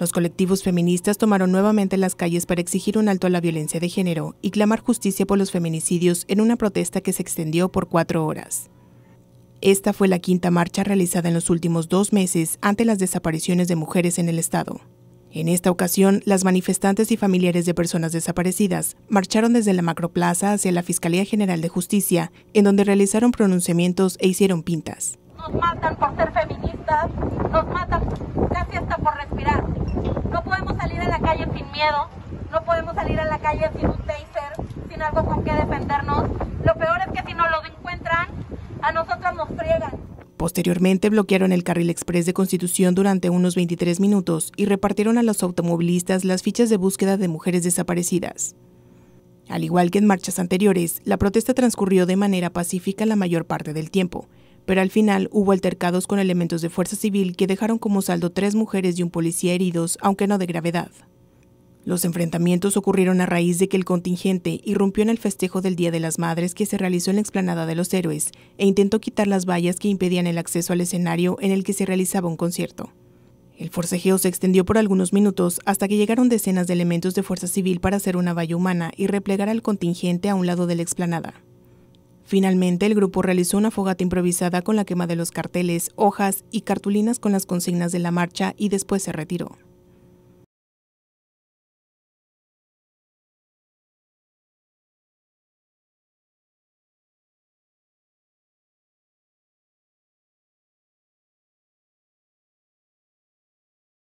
Los colectivos feministas tomaron nuevamente las calles para exigir un alto a la violencia de género y clamar justicia por los feminicidios en una protesta que se extendió por cuatro horas. Esta fue la quinta marcha realizada en los últimos dos meses ante las desapariciones de mujeres en el Estado. En esta ocasión, las manifestantes y familiares de personas desaparecidas marcharon desde la Macroplaza hacia la Fiscalía General de Justicia, en donde realizaron pronunciamientos e hicieron pintas. Nos matan por ser feministas, nos matan casi hasta por no podemos salir a la calle sin un taser, sin algo con que defendernos. Lo peor es que si no lo encuentran, a nosotros nos friegan. Posteriormente bloquearon el carril express de Constitución durante unos 23 minutos y repartieron a los automovilistas las fichas de búsqueda de mujeres desaparecidas. Al igual que en marchas anteriores, la protesta transcurrió de manera pacífica la mayor parte del tiempo, pero al final hubo altercados con elementos de fuerza civil que dejaron como saldo tres mujeres y un policía heridos, aunque no de gravedad. Los enfrentamientos ocurrieron a raíz de que el contingente irrumpió en el festejo del Día de las Madres que se realizó en la explanada de los héroes e intentó quitar las vallas que impedían el acceso al escenario en el que se realizaba un concierto. El forcejeo se extendió por algunos minutos hasta que llegaron decenas de elementos de fuerza civil para hacer una valla humana y replegar al contingente a un lado de la explanada. Finalmente, el grupo realizó una fogata improvisada con la quema de los carteles, hojas y cartulinas con las consignas de la marcha y después se retiró.